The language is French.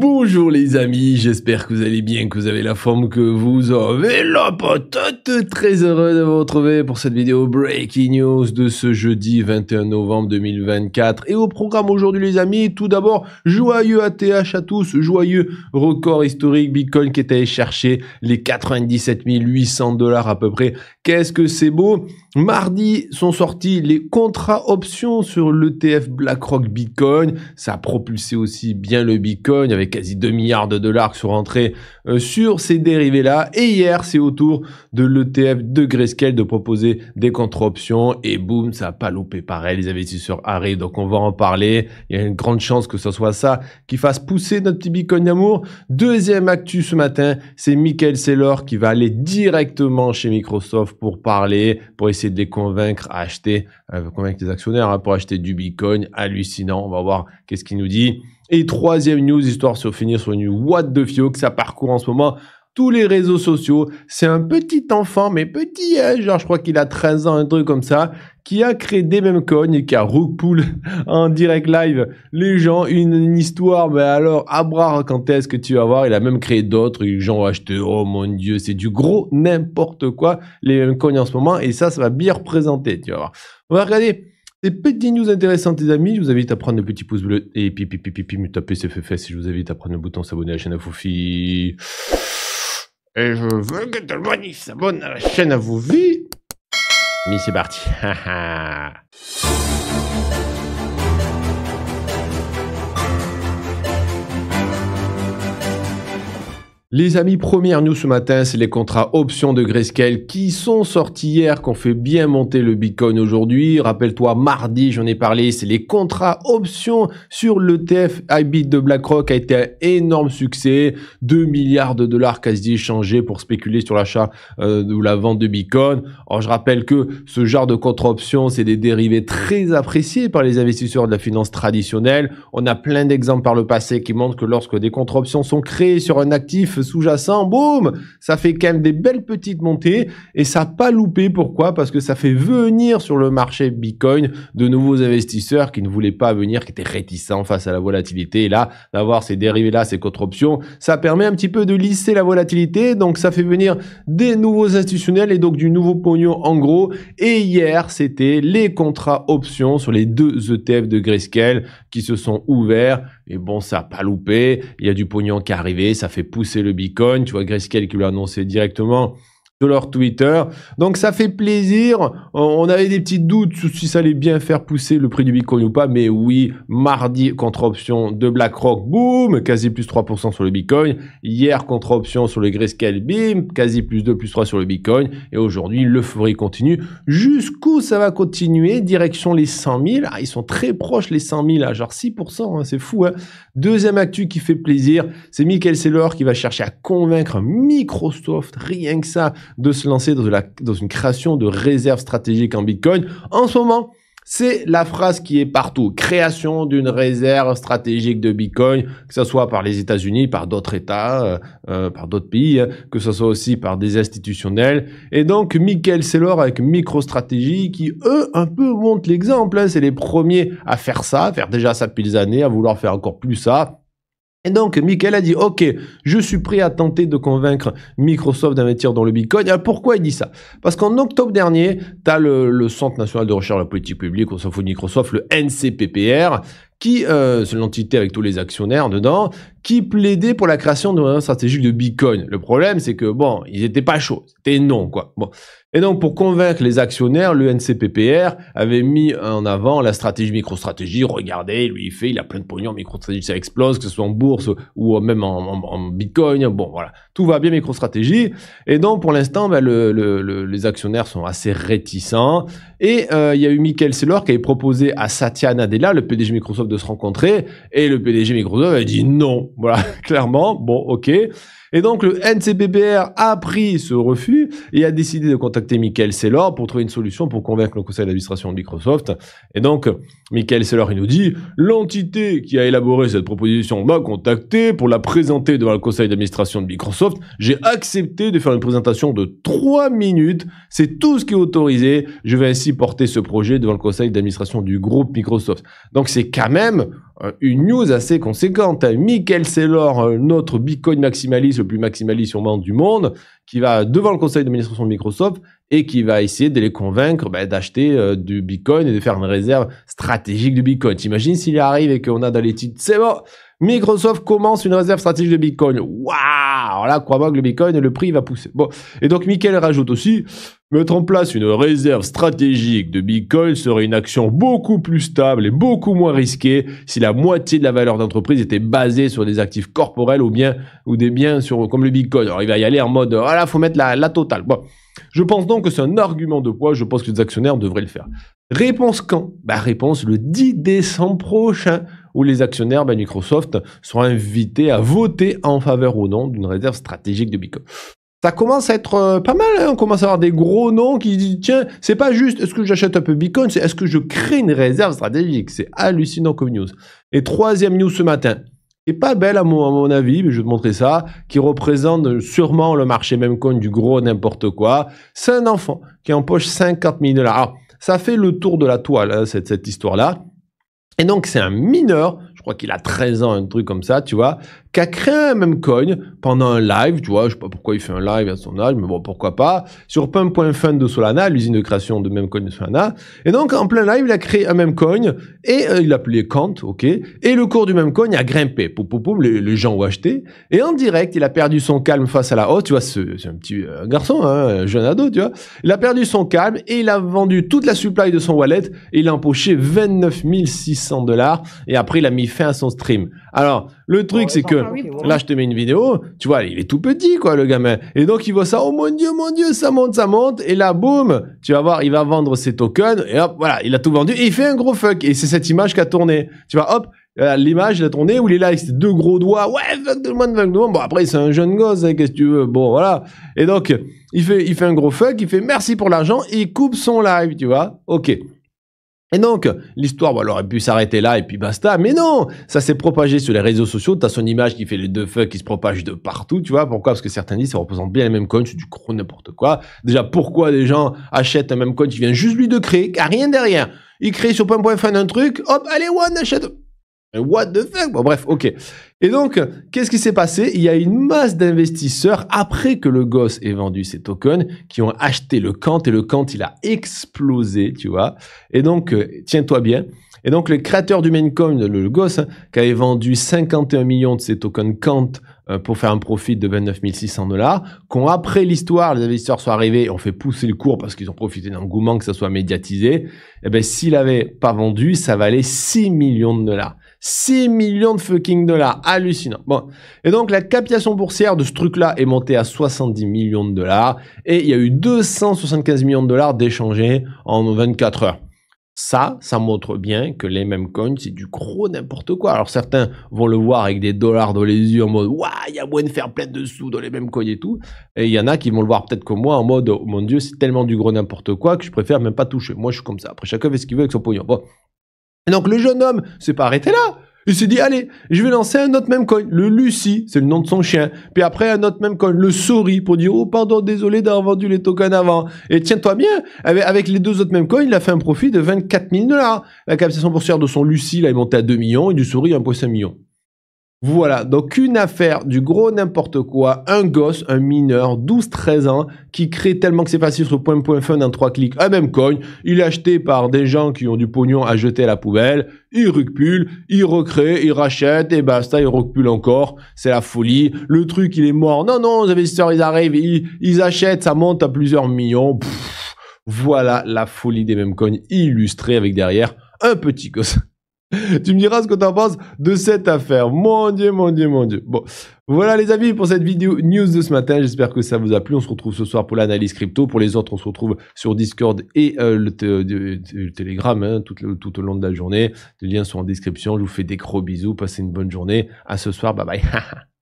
Bonjour les amis, j'espère que vous allez bien, que vous avez la forme que vous avez, la patate Très heureux de vous retrouver pour cette vidéo Breaking News de ce jeudi 21 novembre 2024. Et au programme aujourd'hui les amis, tout d'abord, joyeux ATH à tous, joyeux record historique Bitcoin qui est allé chercher les 97 800 dollars à peu près. Qu'est-ce que c'est beau Mardi sont sortis les contrats options sur l'ETF BlackRock Bitcoin, ça a propulsé aussi bien le Bitcoin avec quasi 2 milliards de dollars qui sont rentrés euh, sur ces dérivés-là. Et hier, c'est au tour de l'ETF de Grayscale de proposer des contre-options. Et boum, ça n'a pas loupé pareil. Les investisseurs arrivent, donc on va en parler. Il y a une grande chance que ce soit ça qui fasse pousser notre petit Bitcoin d'amour. Deuxième actu ce matin, c'est Michael Saylor qui va aller directement chez Microsoft pour parler, pour essayer de les convaincre à acheter euh, convaincre les actionnaires hein, pour acheter du Bitcoin. Hallucinant, on va voir qu'est-ce qu'il nous dit. Et troisième news, histoire de finir sur une what the Fio que ça parcourt en ce moment tous les réseaux sociaux. C'est un petit enfant, mais petit, genre je crois qu'il a 13 ans, un truc comme ça, qui a créé des mêmes cognes et qui a Rookpool en direct live les gens. Une, histoire, mais alors, à bras quand est-ce que tu vas voir Il a même créé d'autres, les gens ont acheté, oh mon dieu, c'est du gros n'importe quoi, les mêmes cognes en ce moment, et ça, ça va bien représenter, tu vas voir. On va regarder. Des petites news intéressantes, les amis. Je vous invite à prendre le petit pouce bleu et pipi pipi pipi me taper ses fesses si je vous invite à prendre le bouton s'abonner à la chaîne à Foufi. Et je veux que tout le s'abonne à la chaîne à vos vies. Mais c'est parti. Les amis, première nous ce matin, c'est les contrats options de Grayscale qui sont sortis hier, qu'on fait bien monter le Bitcoin aujourd'hui. Rappelle-toi, mardi, j'en ai parlé, c'est les contrats options sur l'ETF iBit de BlackRock a été un énorme succès. 2 milliards de dollars quasi échangés pour spéculer sur l'achat euh, ou la vente de Bitcoin. or je rappelle que ce genre de contre options, c'est des dérivés très appréciés par les investisseurs de la finance traditionnelle. On a plein d'exemples par le passé qui montrent que lorsque des contre options sont créées sur un actif, sous-jacent, boum, ça fait quand même des belles petites montées et ça n'a pas loupé. Pourquoi Parce que ça fait venir sur le marché Bitcoin de nouveaux investisseurs qui ne voulaient pas venir, qui étaient réticents face à la volatilité. Et là, d'avoir ces dérivés-là, ces contre-options, ça permet un petit peu de lisser la volatilité. Donc ça fait venir des nouveaux institutionnels et donc du nouveau pognon en gros. Et hier, c'était les contrats options sur les deux ETF de Grayscale qui se sont ouverts. Et bon, ça n'a pas loupé. Il y a du pognon qui est arrivé. Ça fait pousser le beacon, Tu vois, Grayscale qui l'a annoncé directement de leur Twitter. Donc ça fait plaisir. On avait des petits doutes sur si ça allait bien faire pousser le prix du Bitcoin ou pas, mais oui, mardi contre-option de BlackRock, boum, quasi plus 3% sur le Bitcoin. Hier contre-option sur le Grayscale, bim, quasi plus 2, plus 3 sur le Bitcoin. Et aujourd'hui, l'euphorie continue. Jusqu'où ça va continuer Direction les 100 000. Ah, ils sont très proches les 100 000, à genre 6%, hein, c'est fou. Hein. Deuxième actu qui fait plaisir, c'est Michael Saylor qui va chercher à convaincre Microsoft, rien que ça de se lancer dans, une création de réserve stratégique en Bitcoin. En ce moment, c'est la phrase qui est partout. Création d'une réserve stratégique de Bitcoin, que ce soit par les États-Unis, par d'autres États, euh, euh, par d'autres pays, euh, que ce soit aussi par des institutionnels. Et donc, Michael Saylor avec MicroStrategy, qui eux, un peu montrent l'exemple. Hein. C'est les premiers à faire ça, à faire déjà ça depuis des années, à vouloir faire encore plus ça et donc, Michael a dit, OK, je suis prêt à tenter de convaincre Microsoft d'investir dans le Bitcoin. Alors, pourquoi il dit ça Parce qu'en octobre dernier, tu as le, Centre national de recherche de la politique publique, au s'en de Microsoft, le NCPPR, qui, euh, c'est l'entité avec tous les actionnaires dedans, qui plaidait pour la création d'un stratégie de Bitcoin. Le problème, c'est que bon, ils n'étaient pas chauds, c'était non quoi. Bon. Et donc, pour convaincre les actionnaires, le NCPPR avait mis en avant la stratégie micro-stratégie. Regardez, lui, il fait, il a plein de pognon, micro-stratégie. ça explose, que ce soit en bourse ou même en, bitcoin. Bon, voilà, tout va bien, micro-stratégie. Et donc, pour l'instant, ben, le, les actionnaires sont assez réticents. Et euh, il y a eu Michael Saylor qui avait proposé à Satya Nadella, le PDG Microsoft, de se rencontrer et le PDG Microsoft a dit non. Voilà, clairement. Bon, ok. Et donc le NCPPR a pris ce refus et a décidé de contacter Michael Saylor pour trouver une solution pour convaincre le conseil d'administration de Microsoft. Et donc Michael Saylor, il nous dit, l'entité qui a élaboré cette proposition m'a contacté pour la présenter devant le conseil d'administration de Microsoft. J'ai accepté de faire une présentation de 3 minutes. C'est tout ce qui est autorisé. Je vais ainsi porter ce projet devant le conseil d'administration du groupe Microsoft. Donc c'est quand même euh, une news assez conséquente. Hein. Michael Saylor, euh, notre Bitcoin maximaliste, le plus maximaliste monde du monde, qui va devant le conseil d'administration de Microsoft et qui va essayer de les convaincre ben, d'acheter euh, du Bitcoin et de faire une réserve stratégique de Bitcoin. T'imagines s'il y arrive et qu'on a dans les titres, c'est bon, Microsoft commence une réserve stratégique de Bitcoin. Waouh Là, crois-moi que le Bitcoin, le prix va pousser. Bon, et donc Michael rajoute aussi, Mettre en place une réserve stratégique de Bitcoin serait une action beaucoup plus stable et beaucoup moins risquée si la moitié de la valeur d'entreprise était basée sur des actifs corporels ou bien ou des biens sur, comme le Bitcoin. Alors il va y aller en mode voilà, faut mettre la, totale. Bon, je pense donc que c'est un argument de poids. Je pense que les actionnaires devraient le faire. Réponse quand Bah réponse le 10 décembre prochain où les actionnaires de bah, Microsoft seront invités à voter en faveur ou non d'une réserve stratégique de Bitcoin ça commence à être euh, pas mal. Hein. on commence à avoir des gros noms qui disent tiens, c'est pas juste est-ce que j'achète un peu Bitcoin, c'est est-ce que je crée une réserve stratégique. C'est hallucinant comme news. Et troisième news ce matin, et pas belle à mon, avis, mais je vais te montrer ça, qui représente sûrement le marché même compte du gros n'importe quoi. C'est un enfant qui empoche 50 000 dollars. Ça fait le tour de la toile, hein, cette, cette histoire-là. Et donc, c'est un mineur, je crois qu'il a 13 ans, un truc comme ça, tu vois, qui a créé un même coin pendant un live, tu vois, je sais pas pourquoi il fait un live à son âge, mais bon, pourquoi pas, sur pump.fun de Solana, l'usine de création de même coin de Solana. Et donc, en plein live, il a créé un même coin, et euh, il l'a appelé Kant, ok, et le cours du même coin a grimpé, pou, pou, pou les, gens ont acheté, et en direct, il a perdu son calme face à la hausse, tu vois, c'est un petit euh, garçon, hein, un jeune ado, tu vois, il a perdu son calme, et il a vendu toute la supply de son wallet, et il a empoché 29 600 dollars, et après, il a mis fin à son stream. Alors, le truc, c'est que là, je te mets une vidéo, tu vois, il est tout petit, quoi, le gamin. Et donc, il voit ça, oh mon Dieu, mon Dieu, ça monte, ça monte. Et là, boum, tu vas voir, il va vendre ses tokens. Et hop, voilà, il a tout vendu. Et il fait un gros fuck. Et c'est cette image qui a tourné. Tu vois, hop, euh, l'image, il a tourné, où il est là deux gros doigts. Ouais, fuck tout le Bon, après, c'est un jeune gosse, hein, qu'est-ce que tu veux. Bon, voilà. Et donc, il fait, il fait un gros fuck, il fait merci pour l'argent, et il coupe son live, tu vois. Ok. Et donc, l'histoire, bah, elle aurait pu s'arrêter là et puis basta. Mais non, ça s'est propagé sur les réseaux sociaux. T'as son image qui fait les deux feux qui se propage de partout, tu vois. Pourquoi Parce que certains disent, ça représente bien les mêmes coins, c'est du gros n'importe quoi. Déjà, pourquoi les gens achètent un même coin qui vient juste lui de créer, qui a rien derrière Il crée sur point point fin un truc, hop, allez, one, achète What the fuck Bon, bref, ok. Et donc, qu'est-ce qui s'est passé Il y a une masse d'investisseurs, après que le gosse ait vendu ses tokens, qui ont acheté le Kant, et le Kant, il a explosé, tu vois. Et donc, euh, tiens-toi bien. Et donc, les créateurs du Maincoin, le, le gosse, hein, qui avait vendu 51 millions de ses tokens Kant euh, pour faire un profit de 29 600 dollars, qu'ont, après l'histoire, les investisseurs sont arrivés ont fait pousser le cours parce qu'ils ont profité d'un engouement que ça soit médiatisé, eh ben, s'il avait pas vendu, ça valait 6 millions de dollars. 6 millions de fucking dollars. Hallucinant. Bon. Et donc, la capitalisation boursière de ce truc-là est montée à 70 millions de dollars. Et il y a eu 275 millions de dollars d'échangés en 24 heures. Ça, ça montre bien que les mêmes coins, c'est du gros n'importe quoi. Alors certains vont le voir avec des dollars dans les yeux en mode Waouh, il y a moyen de faire plein de sous dans les mêmes coins et tout. Et il y en a qui vont le voir peut-être comme moi en mode oh Mon Dieu, c'est tellement du gros n'importe quoi que je préfère même pas toucher. Moi, je suis comme ça. Après, chacun fait ce qu'il veut avec son pognon. Bon, et donc le jeune homme s'est pas arrêté là. Il s'est dit, allez, je vais lancer un autre même coin. Le Lucie, c'est le nom de son chien. Puis après, un autre même coin. Le souris, pour dire, oh, pardon, désolé d'avoir vendu les tokens avant. Et tiens-toi bien, avec les deux autres mêmes coins, il a fait un profit de 24 000 dollars. La capitalisation boursière de son Lucie, là, est montée à 2 millions et du Souris, 1,5 millions. Voilà, donc une affaire du gros n'importe quoi, un gosse, un mineur, 12-13 ans, qui crée tellement que c'est facile sur point point fun en trois clics, un ah, même cogne, il est acheté par des gens qui ont du pognon à jeter à la poubelle, il recule, il recrée, il rachète, et basta, il recule encore, c'est la folie, le truc il est mort, non non, les investisseurs ils arrivent, ils, achètent, ça monte à plusieurs millions, voilà la folie des mêmes cognes illustrée avec derrière un petit gosse tu me diras ce que tu en penses de cette affaire. Mon Dieu, mon Dieu, mon Dieu. Bon, voilà les amis pour cette vidéo news de ce matin. J'espère que ça vous a plu. On se retrouve ce soir pour l'analyse crypto. Pour les autres, on se retrouve sur Discord et euh, euh, le, Telegram hein, tout, tout, au long de la journée. Les liens sont en description. Je vous fais des gros bisous. Passez une bonne journée. À ce soir. Bye bye.